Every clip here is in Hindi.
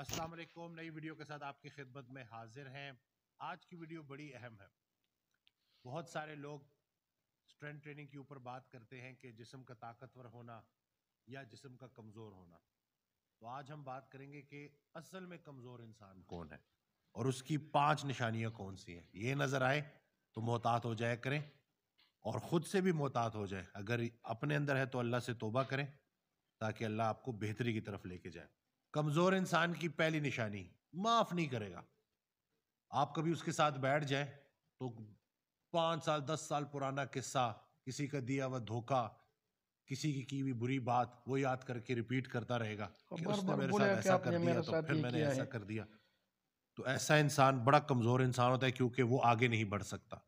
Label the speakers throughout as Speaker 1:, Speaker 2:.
Speaker 1: अस्सलाम वालेकुम नई वीडियो के साथ आपकी खिदमत में हाजिर हैं आज की वीडियो बड़ी अहम है बहुत सारे लोग स्ट्रेंथ ट्रेनिंग के ऊपर बात करते हैं कि जिसम का ताकतवर होना या जिसम का कमज़ोर होना तो आज हम बात करेंगे कि असल में कमज़ोर इंसान कौन है और उसकी पांच निशानियां कौन सी हैं ये नज़र आए तो मोहतात हो जाए करें और ख़ुद से भी मोहतात हो जाए अगर अपने अंदर है तो अल्लाह से तोबा करें ताकि अल्लाह आपको बेहतरी की तरफ लेके जाए कमजोर इंसान की पहली निशानी माफ नहीं करेगा आप कभी उसके साथ बैठ जाए तो पांच साल दस साल पुराना किस्सा किसी का दिया हुआ धोखा किसी की की हुई बुरी बात वो याद करके रिपीट करता रहेगा कि उसने मेरे साथ ऐसा कर दिया तो फिर मैंने ऐसा कर दिया तो ऐसा इंसान बड़ा कमज़ोर इंसान होता है क्योंकि वो आगे नहीं बढ़ सकता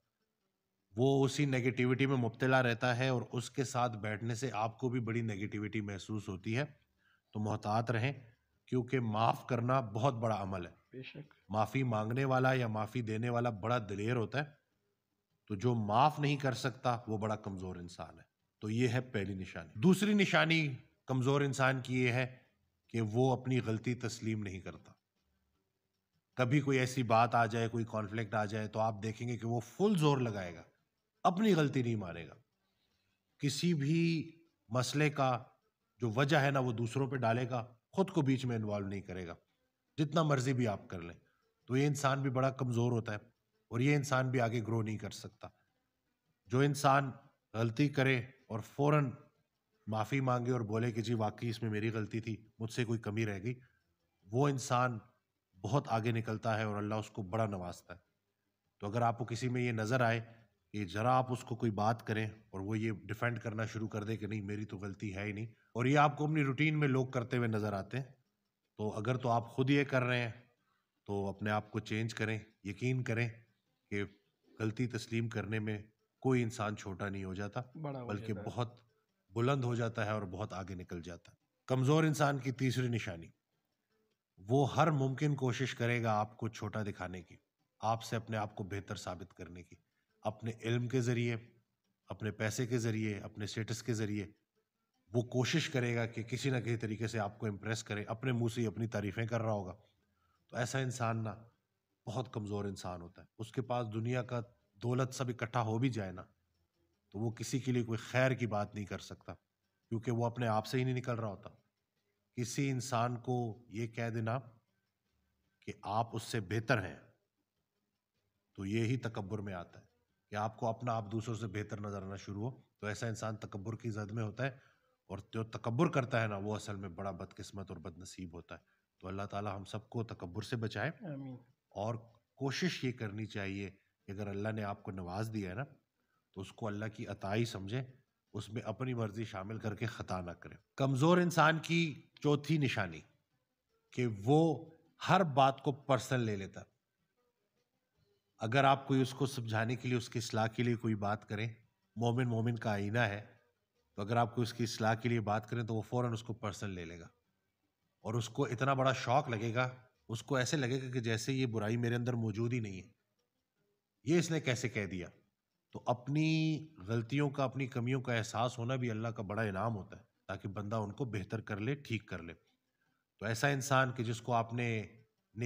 Speaker 1: वो उसी नेगेटिविटी में मुबतला रहता है और उसके साथ बैठने से आपको भी बड़ी नेगेटिविटी महसूस होती है तो मोहतात रहें क्योंकि माफ़ करना बहुत बड़ा अमल है बेशक माफ़ी मांगने वाला या माफ़ी देने वाला बड़ा दिलेर होता है तो जो माफ़ नहीं कर सकता वो बड़ा कमज़ोर इंसान है तो ये है पहली निशानी दूसरी निशानी कमज़ोर इंसान की ये है कि वो अपनी गलती तस्लीम नहीं करता कभी कोई ऐसी बात आ जाए कोई कॉन्फ्लिक्ट आ जाए तो आप देखेंगे कि वो फुल जोर लगाएगा अपनी गलती नहीं मानेगा किसी भी मसले का जो वजह है ना वो दूसरों पे डालेगा खुद को बीच में इन्वॉल्व नहीं करेगा जितना मर्जी भी आप कर लें तो ये इंसान भी बड़ा कमज़ोर होता है और ये इंसान भी आगे ग्रो नहीं कर सकता जो इंसान गलती करे और फ़ौर माफ़ी मांगे और बोले कि जी वाकई इसमें मेरी गलती थी मुझसे कोई कमी रह गई वो इंसान बहुत आगे निकलता है और अल्लाह उसको बड़ा नवाजता है तो अगर आपको किसी में ये नज़र आए कि ज़रा आप उसको कोई बात करें और वो ये डिफेंड करना शुरू कर दे कि नहीं मेरी तो गलती है ही नहीं और ये आपको अपनी रूटीन में लोग करते हुए नज़र आते हैं तो अगर तो आप खुद ये कर रहे हैं तो अपने आप को चेंज करें यकीन करें कि गलती तस्लीम करने में कोई इंसान छोटा नहीं हो जाता बल्कि बहुत बुलंद हो जाता है और बहुत आगे निकल जाता है कमज़ोर इंसान की तीसरी निशानी वो हर मुमकिन कोशिश करेगा आपको छोटा दिखाने की आपसे अपने आप को बेहतर साबित करने की अपने इल्म के ज़रिए अपने पैसे के ज़रिए अपने स्टेटस के ज़रिए वो कोशिश करेगा कि किसी ना किसी तरीके से आपको इम्प्रेस करे अपने मुंह से ही अपनी तारीफ़ें कर रहा होगा तो ऐसा इंसान ना बहुत कमज़ोर इंसान होता है उसके पास दुनिया का दौलत सब इकट्ठा हो भी जाए ना तो वो किसी के लिए कोई खैर की बात नहीं कर सकता क्योंकि वो अपने आप से ही नहीं निकल रहा होता किसी इंसान को ये कह देना कि आप उससे बेहतर हैं तो ये ही तकबर में आता है कि आपको अपना आप दूसरों से बेहतर नजर आना शुरू हो तो ऐसा इंसान तकबर की जद में होता है और जो तकबर करता है ना वो असल में बड़ा बदकिस्मत और बदनसीब होता है तो अल्लाह ताला हम सबको तकबर से बचाए और कोशिश ये करनी चाहिए कि अगर अल्लाह ने आपको नवाज दिया है ना तो उसको अल्लाह की अताई समझे उसमें अपनी मर्ज़ी शामिल करके ख़ता ना करें कमज़ोर इंसान की चौथी निशानी कि वो हर बात को पर्सनल ले लेता अगर आप कोई उसको समझाने के लिए उसकी असलाह के लिए कोई बात करें मोमिन मोमिन का आईना है तो अगर आप कोई उसकी असलाह के लिए बात करें तो वो फ़ौर उसको पर्सनल ले लेगा और उसको इतना बड़ा शौक लगेगा उसको ऐसे लगेगा कि जैसे ये बुराई मेरे अंदर मौजूद ही नहीं है ये इसने कैसे कह दिया तो अपनी गलतियों का अपनी कमियों का एहसास होना भी अल्लाह का बड़ा इनाम होता है ताकि बंदा उनको बेहतर कर ले ठीक कर ले तो ऐसा इंसान कि जिसको आपने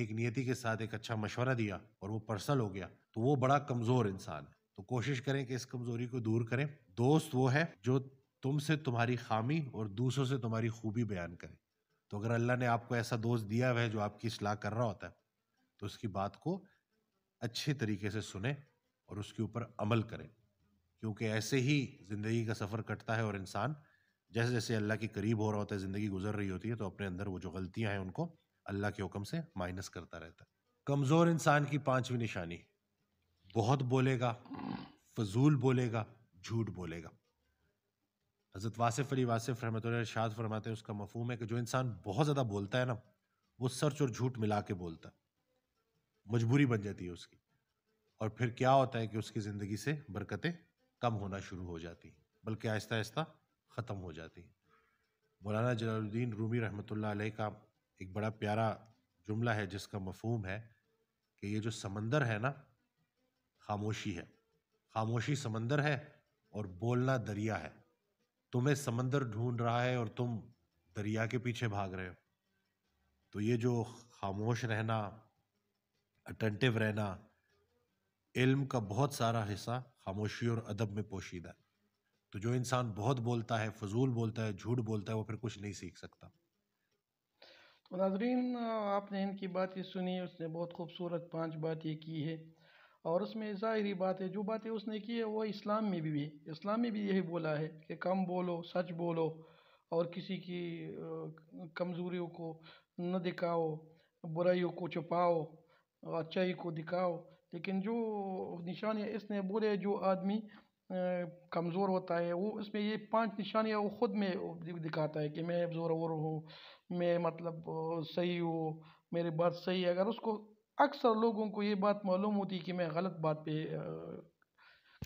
Speaker 1: एक नियति के साथ एक अच्छा मशवरा दिया और वो पर्सनल हो गया तो वो बड़ा कमज़ोर इंसान है तो कोशिश करें कि इस कमज़ोरी को दूर करें दोस्त वो है जो तुमसे तुम्हारी खामी और दूसरों से तुम्हारी खूबी बयान करे तो अगर अल्लाह ने आपको ऐसा दोस्त दिया हुआ है जो आपकी सलाह कर रहा होता है तो उसकी बात को अच्छे तरीके से सुने और उसके ऊपर अमल करें क्योंकि ऐसे ही ज़िंदगी का सफ़र कटता है और इंसान जैसे जैसे अल्लाह के करीब हो रहा होता है ज़िंदगी गुजर रही होती है तो अपने अंदर वो जो गलतियाँ हैं उनको अल्लाह के हुक्म से माइनस करता रहता है कमज़ोर इंसान की पांचवी निशानी बहुत बोलेगा फजूल बोलेगा झूठ बोलेगा हज़रत वासिफ अली वासिफ रहमत शाद फरमाते हैं उसका मफहम है कि जो इंसान बहुत ज़्यादा बोलता है ना वो सच और झूठ मिला के बोलता मजबूरी बन जाती है उसकी और फिर क्या होता है कि उसकी ज़िंदगी से बरकतें कम होना शुरू हो जाती बल्कि आहिस्ता आहिस्ता ख़त्म हो जाती हैं मौलाना जलालुद्दीन रूमी रहमत का एक बड़ा प्यारा जुमला है जिसका मफहूम है कि ये जो समंदर है ना खामोशी है खामोशी समंदर है और बोलना दरिया है तुम्हें समंदर ढूंढ रहा है और तुम दरिया के पीछे भाग रहे हो तो ये जो खामोश रहना अटेंटिव रहना इल्म का बहुत सारा हिस्सा खामोशी और अदब में पोशीदा है तो जो इंसान बहुत बोलता है फजूल बोलता है झूठ बोलता है वो फिर कुछ नहीं सीख सकता
Speaker 2: नाजरीन आपने इनकी बातें सुनी उसने बहुत खूबसूरत पांच बातें की है और उसमें जाहिर बात है जो बातें उसने की है वो इस्लाम में भी है इस्लाम में भी यही बोला है कि कम बोलो सच बोलो और किसी की कमज़ोरियों को न दिखाओ बुराइयों को छुपाओ अच्छाई को दिखाओ लेकिन जो निशानियाँ इसने बोले जो आदमी कमज़ोर होता है वो इसमें ये पांच निशानियाँ वो ख़ुद में दिखाता है कि मैं जोर हूँ मैं मतलब सही हूँ मेरी बात सही है अगर उसको अक्सर लोगों को ये बात मालूम होती कि मैं गलत बात पे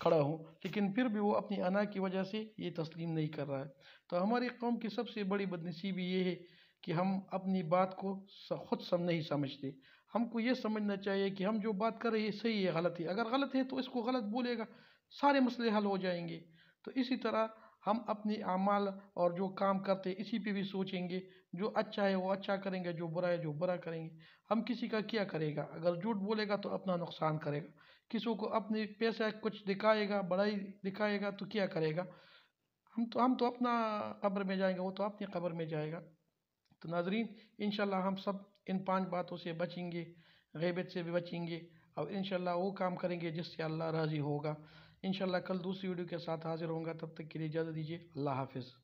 Speaker 2: खड़ा हूँ लेकिन फिर भी वो अपनी अना की वजह से ये तस्लीम नहीं कर रहा है तो हमारी कौम की सबसे बड़ी बदनसीबी ये है कि हम अपनी बात को खुद सम नहीं समझते हमको ये समझना चाहिए कि हम जो बात कर रहे हैं सही है गलत है अगर गलत है तो इसको गलत बोलेगा सारे मसले हल हो जाएंगे तो इसी तरह हम अपने अमाल और जो काम करते इसी पे भी सोचेंगे जो अच्छा है वो अच्छा करेंगे जो बुरा है जो बुरा करेंगे हम किसी का क्या करेगा अगर झूठ बोलेगा तो अपना नुकसान करेगा किसी को अपने पैसा कुछ दिखाएगा बड़ाई दिखाएगा तो क्या करेगा हम तो हम तो अपना कब्र में जाएंगे वो तो अपनी कब्र में जाएगा तो नाजरीन इन हम सब इन पांच बातों से बचेंगे गैबत से भी बचेंगे और इन वो काम करेंगे जिससे अल्लाह राज़ी होगा इन कल दूसरी वीडियो के साथ हाजिर होंगे तब तक के लिए इजाज़त दीजिए अल्लाह हाफिज़